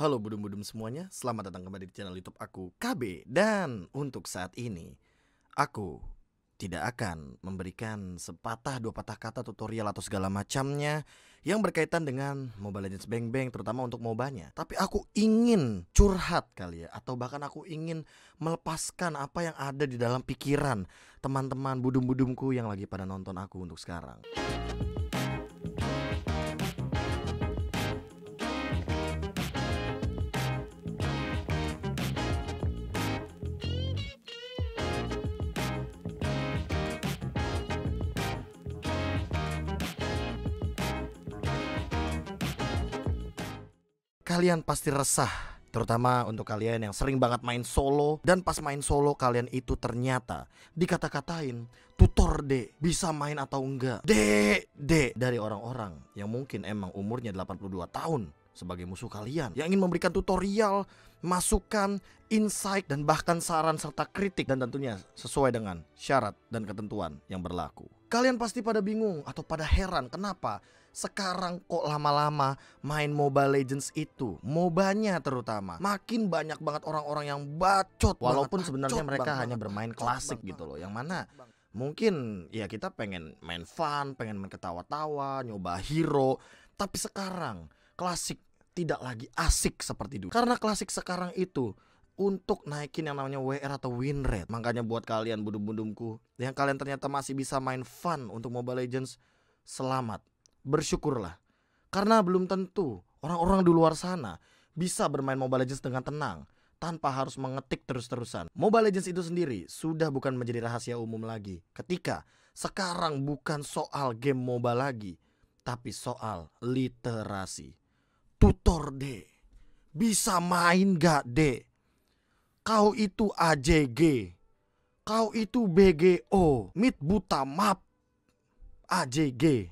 Halo budum-budum semuanya, selamat datang kembali di channel YouTube aku KB dan untuk saat ini aku tidak akan memberikan sepatah dua patah kata tutorial atau segala macamnya yang berkaitan dengan Mobile Legends Bang Bang terutama untuk mobanya. Tapi aku ingin curhat kali ya atau bahkan aku ingin melepaskan apa yang ada di dalam pikiran teman-teman budum-budumku yang lagi pada nonton aku untuk sekarang. kalian pasti resah Terutama untuk kalian yang sering banget main solo Dan pas main solo kalian itu ternyata dikata-katain Tutor dek bisa main atau enggak Dek dek dari orang-orang yang mungkin emang umurnya 82 tahun sebagai musuh kalian yang ingin memberikan tutorial, masukan, insight dan bahkan saran serta kritik dan tentunya sesuai dengan syarat dan ketentuan yang berlaku. Kalian pasti pada bingung atau pada heran kenapa sekarang kok lama-lama main Mobile Legends itu, mobanya terutama, makin banyak banget orang-orang yang bacot walaupun sebenarnya mereka banget, hanya bermain klasik gitu loh. Yang mana mungkin ya kita pengen main fun, pengen main ketawa-tawa, nyoba hero, tapi sekarang klasik tidak lagi asik seperti dulu. Karena klasik sekarang itu untuk naikin yang namanya WR atau win rate. Makanya buat kalian budum-budumku yang kalian ternyata masih bisa main fun untuk Mobile Legends, selamat bersyukurlah. Karena belum tentu orang-orang di luar sana bisa bermain Mobile Legends dengan tenang tanpa harus mengetik terus-terusan. Mobile Legends itu sendiri sudah bukan menjadi rahasia umum lagi ketika sekarang bukan soal game MOBA lagi, tapi soal literasi. Tutor D, bisa main gak D? Kau itu AJG, kau itu BGO, mid buta map, AJG.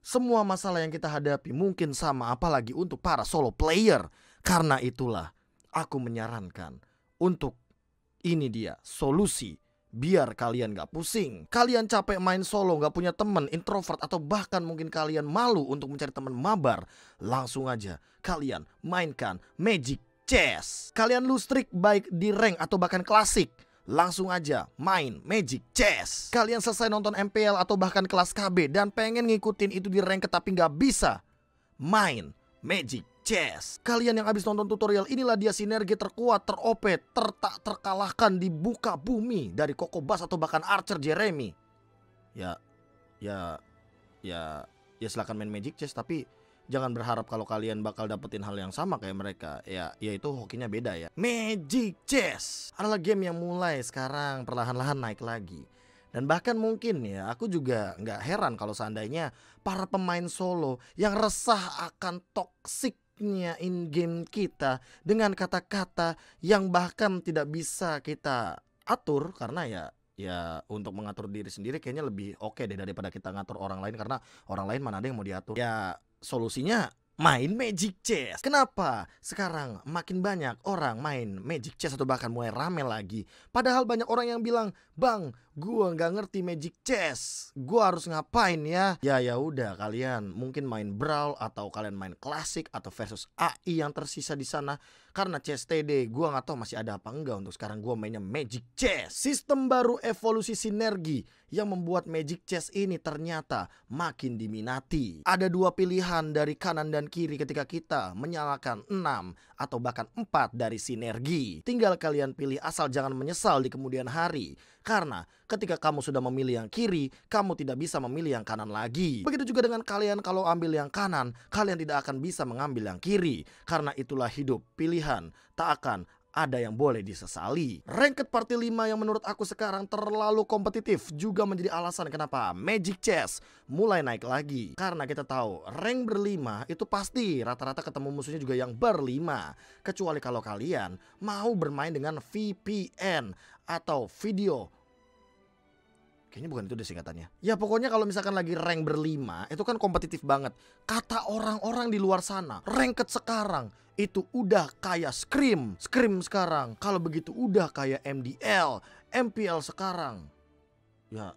Semua masalah yang kita hadapi mungkin sama apalagi untuk para solo player. Karena itulah aku menyarankan untuk ini dia solusi biar kalian gak pusing. Kalian capek main solo, gak punya temen, introvert, atau bahkan mungkin kalian malu untuk mencari temen mabar. Langsung aja kalian mainkan Magic Chess. Kalian lustrik baik di rank atau bahkan klasik. Langsung aja main Magic Chess. Kalian selesai nonton MPL atau bahkan kelas KB dan pengen ngikutin itu di rank tapi nggak bisa. Main Magic Chess. Kalian yang habis nonton tutorial inilah dia sinergi terkuat, teropet, tertak terkalahkan di buka bumi dari Koko Kokobas atau bahkan Archer Jeremy. Ya, ya, ya, ya silahkan main Magic Chess tapi jangan berharap kalau kalian bakal dapetin hal yang sama kayak mereka. Ya, yaitu hokinya beda ya. Magic Chess adalah game yang mulai sekarang perlahan-lahan naik lagi. Dan bahkan mungkin ya, aku juga nggak heran kalau seandainya para pemain solo yang resah akan toksik in game kita dengan kata-kata yang bahkan tidak bisa kita atur karena ya ya untuk mengatur diri sendiri kayaknya lebih oke okay deh daripada kita ngatur orang lain karena orang lain mana ada yang mau diatur ya solusinya main Magic Chess. Kenapa? Sekarang makin banyak orang main Magic Chess atau bahkan mulai rame lagi. Padahal banyak orang yang bilang, "Bang, gua nggak ngerti Magic Chess. Gua harus ngapain ya?" Ya ya udah kalian mungkin main Brawl atau kalian main klasik atau versus AI yang tersisa di sana karena chess TD, gua nggak tahu masih ada apa enggak untuk sekarang gua mainnya Magic Chess. Sistem baru evolusi sinergi yang membuat Magic Chess ini ternyata makin diminati. Ada dua pilihan dari kanan dan kiri ketika kita menyalakan 6 atau bahkan 4 dari sinergi. Tinggal kalian pilih asal jangan menyesal di kemudian hari. Karena ketika kamu sudah memilih yang kiri, kamu tidak bisa memilih yang kanan lagi. Begitu juga dengan kalian kalau ambil yang kanan, kalian tidak akan bisa mengambil yang kiri. Karena itulah hidup, pilihan tak akan ada yang boleh disesali. Ranked Party 5 yang menurut aku sekarang terlalu kompetitif juga menjadi alasan kenapa Magic Chess mulai naik lagi. Karena kita tahu rank berlima itu pasti rata-rata ketemu musuhnya juga yang berlima. Kecuali kalau kalian mau bermain dengan VPN atau video Kayaknya bukan itu deh singkatannya. Ya pokoknya kalau misalkan lagi rank berlima, itu kan kompetitif banget. Kata orang-orang di luar sana, ranked sekarang itu udah kayak Scream. Scream sekarang. Kalau begitu udah kayak MDL, MPL sekarang. Ya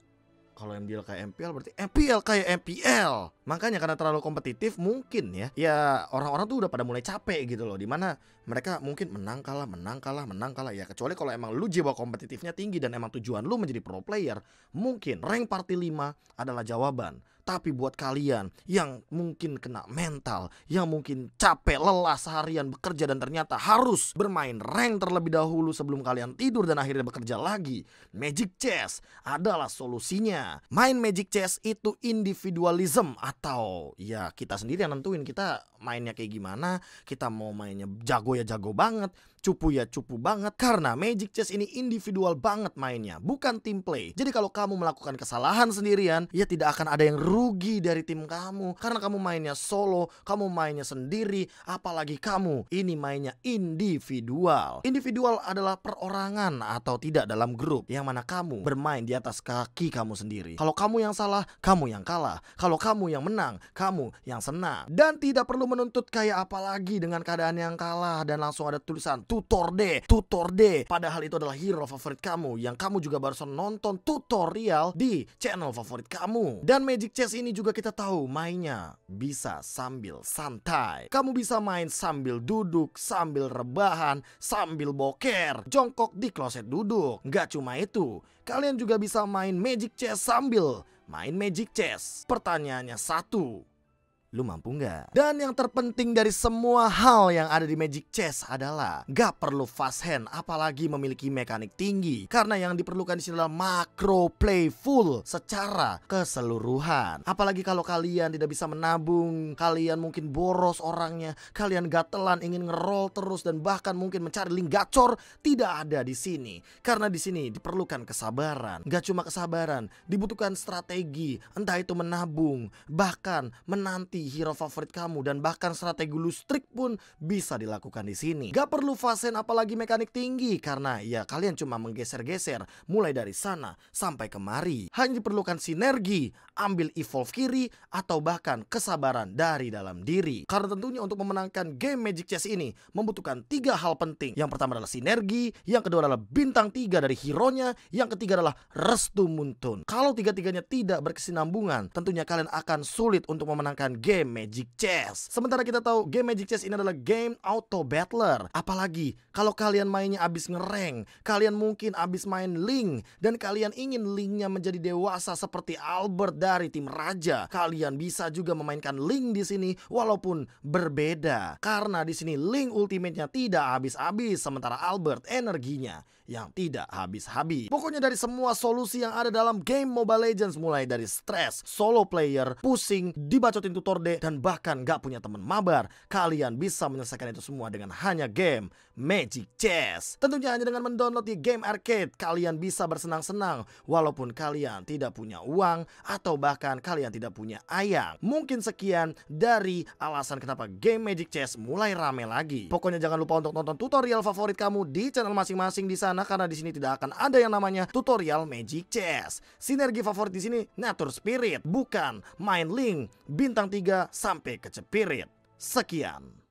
kalau MDL kayak MPL berarti MPL kayak MPL. Makanya karena terlalu kompetitif mungkin ya. Ya orang-orang tuh udah pada mulai capek gitu loh. Dimana mereka mungkin menang kalah, menang kalah, menang kalah. Ya kecuali kalau emang lu jiwa kompetitifnya tinggi dan emang tujuan lu menjadi pro player. Mungkin rank party 5 adalah jawaban. Tapi buat kalian yang mungkin kena mental, yang mungkin capek, lelah seharian bekerja dan ternyata harus bermain rank terlebih dahulu sebelum kalian tidur dan akhirnya bekerja lagi, Magic Chess adalah solusinya. Main Magic Chess itu individualism atau ya kita sendiri yang nentuin kita mainnya kayak gimana, kita mau mainnya jago ya jago banget, cupu ya cupu banget karena Magic Chess ini individual banget mainnya, bukan team play. Jadi kalau kamu melakukan kesalahan sendirian, ya tidak akan ada yang rugi dari tim kamu karena kamu mainnya solo, kamu mainnya sendiri, apalagi kamu ini mainnya individual. Individual adalah perorangan atau tidak dalam grup yang mana kamu bermain di atas kaki kamu sendiri. Kalau kamu yang salah, kamu yang kalah. Kalau kamu yang menang, kamu yang senang. Dan tidak perlu menuntut kayak apalagi dengan keadaan yang kalah dan langsung ada tulisan tutor D, tutor D. Padahal itu adalah hero favorit kamu yang kamu juga barusan nonton tutorial di channel favorit kamu. Dan Magic Channel Chess ini juga kita tahu mainnya bisa sambil santai. Kamu bisa main sambil duduk, sambil rebahan, sambil boker, jongkok di kloset duduk. Gak cuma itu, kalian juga bisa main Magic Chess sambil main Magic Chess. Pertanyaannya satu, lu mampu nggak? Dan yang terpenting dari semua hal yang ada di Magic Chess adalah nggak perlu fast hand, apalagi memiliki mekanik tinggi. Karena yang diperlukan di sini adalah makro play full secara keseluruhan. Apalagi kalau kalian tidak bisa menabung, kalian mungkin boros orangnya, kalian gatelan ingin ngerol terus dan bahkan mungkin mencari link gacor tidak ada di sini. Karena di sini diperlukan kesabaran. Gak cuma kesabaran, dibutuhkan strategi, entah itu menabung, bahkan menanti hero favorit kamu dan bahkan strategi strik pun bisa dilakukan di sini. Gak perlu fasen apalagi mekanik tinggi karena ya kalian cuma menggeser-geser mulai dari sana sampai kemari. Hanya diperlukan sinergi, ambil evolve kiri atau bahkan kesabaran dari dalam diri. Karena tentunya untuk memenangkan game Magic Chess ini membutuhkan tiga hal penting. Yang pertama adalah sinergi, yang kedua adalah bintang tiga dari hero-nya, yang ketiga adalah restu muntun. Kalau tiga-tiganya tidak berkesinambungan, tentunya kalian akan sulit untuk memenangkan game game Magic Chess. Sementara kita tahu game Magic Chess ini adalah game auto battler. Apalagi kalau kalian mainnya abis ngereng, kalian mungkin abis main link, dan kalian ingin linknya menjadi dewasa seperti Albert dari tim Raja. Kalian bisa juga memainkan link di sini walaupun berbeda. Karena di sini link ultimate-nya tidak abis-abis. sementara Albert energinya yang tidak habis-habis. Pokoknya dari semua solusi yang ada dalam game Mobile Legends mulai dari stres, solo player, pusing, dibacotin tutor D, dan bahkan gak punya temen mabar, kalian bisa menyelesaikan itu semua dengan hanya game Magic Chess. Tentunya hanya dengan mendownload di game arcade, kalian bisa bersenang-senang walaupun kalian tidak punya uang atau bahkan kalian tidak punya ayam. Mungkin sekian dari alasan kenapa game Magic Chess mulai rame lagi. Pokoknya jangan lupa untuk nonton tutorial favorit kamu di channel masing-masing di sana sana karena di sini tidak akan ada yang namanya tutorial Magic Chess. Sinergi favorit di sini Nature Spirit, bukan Mind Link, bintang 3 sampai ke Spirit. Sekian.